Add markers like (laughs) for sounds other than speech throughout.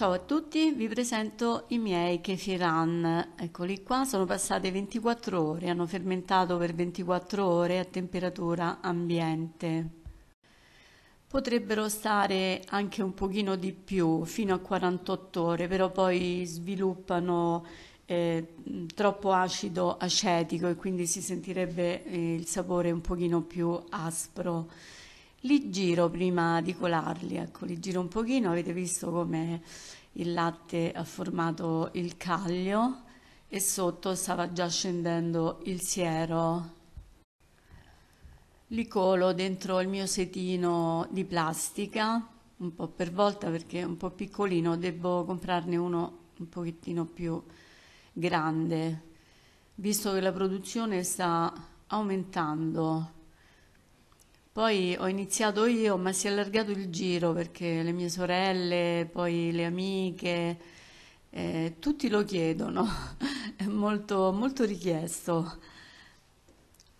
Ciao a tutti, vi presento i miei kefiran. Eccoli qua, sono passate 24 ore, hanno fermentato per 24 ore a temperatura ambiente. Potrebbero stare anche un pochino di più, fino a 48 ore, però poi sviluppano eh, troppo acido acetico e quindi si sentirebbe eh, il sapore un pochino più aspro. Li giro prima di colarli, ecco, li giro un pochino, avete visto come il latte ha formato il caglio e sotto stava già scendendo il siero. Li colo dentro il mio setino di plastica, un po' per volta perché è un po' piccolino, devo comprarne uno un pochettino più grande, visto che la produzione sta aumentando poi ho iniziato io, ma si è allargato il giro perché le mie sorelle, poi le amiche, eh, tutti lo chiedono, (laughs) è molto, molto richiesto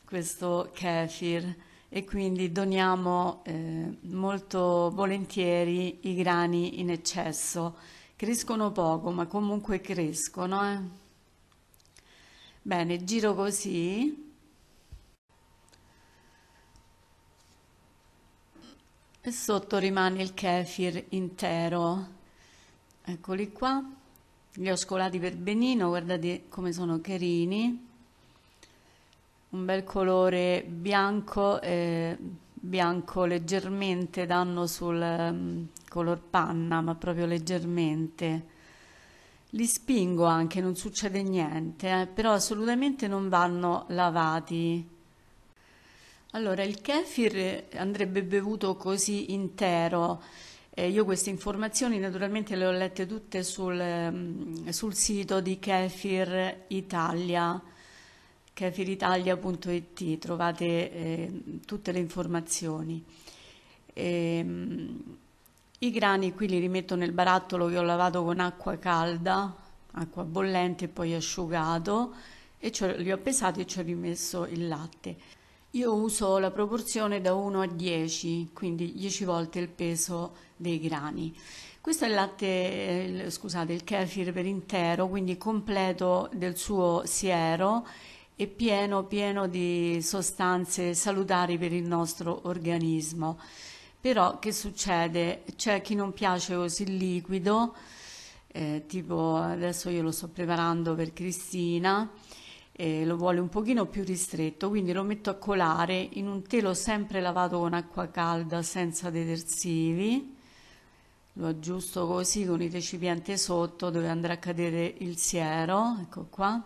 questo kefir e quindi doniamo eh, molto volentieri i grani in eccesso. Crescono poco, ma comunque crescono. Eh? Bene, giro così. e sotto rimane il kefir intero. Eccoli qua, li ho scolati per benino, guardate come sono carini. Un bel colore bianco, eh, bianco leggermente danno sul um, color panna, ma proprio leggermente. Li spingo anche, non succede niente, eh, però assolutamente non vanno lavati allora, il kefir andrebbe bevuto così intero. Eh, io queste informazioni naturalmente le ho lette tutte sul, mm, sul sito di Kefir Italia, kefiritalia.it, trovate eh, tutte le informazioni. E, ehm, I grani qui li rimetto nel barattolo che ho lavato con acqua calda, acqua bollente e poi asciugato e li ho pesati e ci ho rimesso il latte. Io uso la proporzione da 1 a 10, quindi 10 volte il peso dei grani. Questo è il latte, eh, scusate, il kefir per intero, quindi completo del suo siero e pieno, pieno di sostanze salutari per il nostro organismo. Però che succede? C'è chi non piace così liquido, eh, tipo adesso io lo sto preparando per Cristina, eh, lo vuole un pochino più ristretto, quindi lo metto a colare in un telo sempre lavato con acqua calda senza detersivi, lo aggiusto così con il recipiente sotto dove andrà a cadere il siero, ecco qua.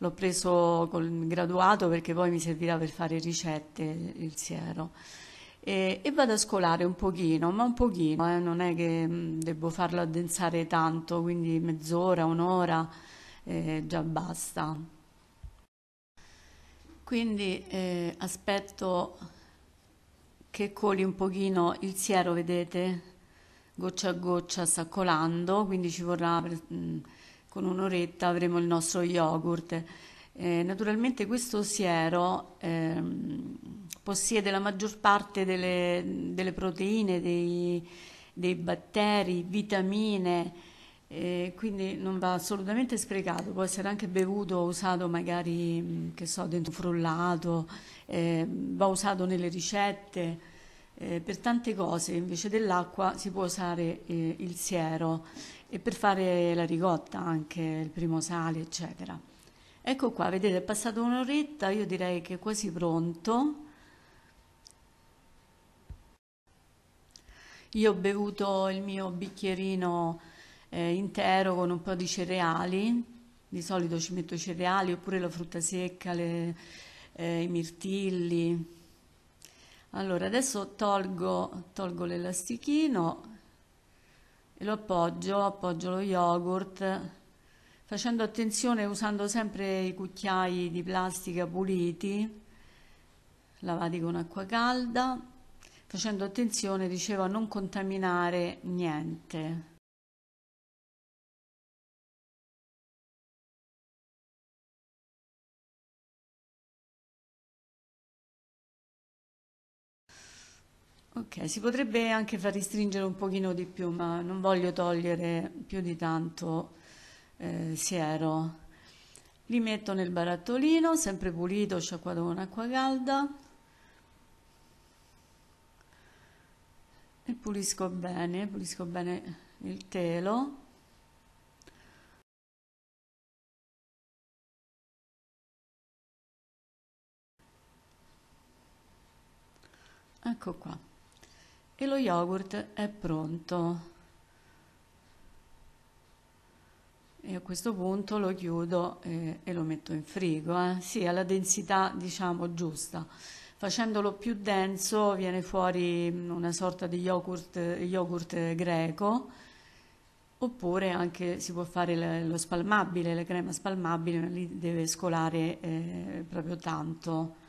L'ho preso col graduato perché poi mi servirà per fare ricette il siero. E, e, vado a scolare un pochino, ma un pochino, eh, non è che mm, devo farlo addensare tanto, quindi mezz'ora, un'ora, eh, già basta. Quindi eh, aspetto che coli un pochino il siero, vedete, goccia a goccia sta colando, quindi ci vorrà mm, con un'oretta avremo il nostro yogurt. Eh, naturalmente questo siero eh, possiede la maggior parte delle, delle proteine, dei, dei batteri, vitamine, e quindi non va assolutamente sprecato, può essere anche bevuto o usato magari, che so, dentro frullato, eh, va usato nelle ricette, eh, per tante cose invece dell'acqua si può usare eh, il siero e per fare la ricotta anche, il primo sale, eccetera. Ecco qua, vedete, è passata un'oretta, io direi che è quasi pronto. Io ho bevuto il mio bicchierino eh, intero con un po' di cereali, di solito ci metto cereali oppure la frutta secca, le, eh, i mirtilli. Allora adesso tolgo, tolgo l'elastichino e lo appoggio, appoggio lo yogurt facendo attenzione usando sempre i cucchiai di plastica puliti, lavati con acqua calda, facendo attenzione, dicevo, a non contaminare niente. Ok, si potrebbe anche far restringere un pochino di più, ma non voglio togliere più di tanto eh, siero. Li metto nel barattolino, sempre pulito, sciacquato con acqua calda. E pulisco bene, pulisco bene il telo. Ecco qua e lo yogurt è pronto. E a questo punto lo chiudo e, e lo metto in frigo, eh? sì, alla densità diciamo giusta. Facendolo più denso viene fuori mm, una sorta di yogurt, yogurt greco, oppure anche si può fare lo spalmabile, la crema spalmabile, ma lì deve scolare eh, proprio tanto.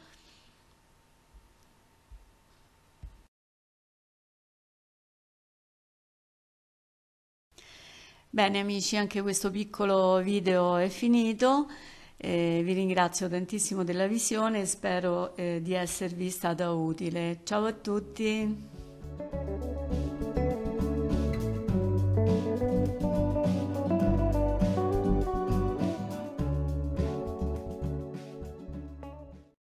Bene amici, anche questo piccolo video è finito. Eh, vi ringrazio tantissimo della visione e spero eh, di esservi stata utile. Ciao a tutti!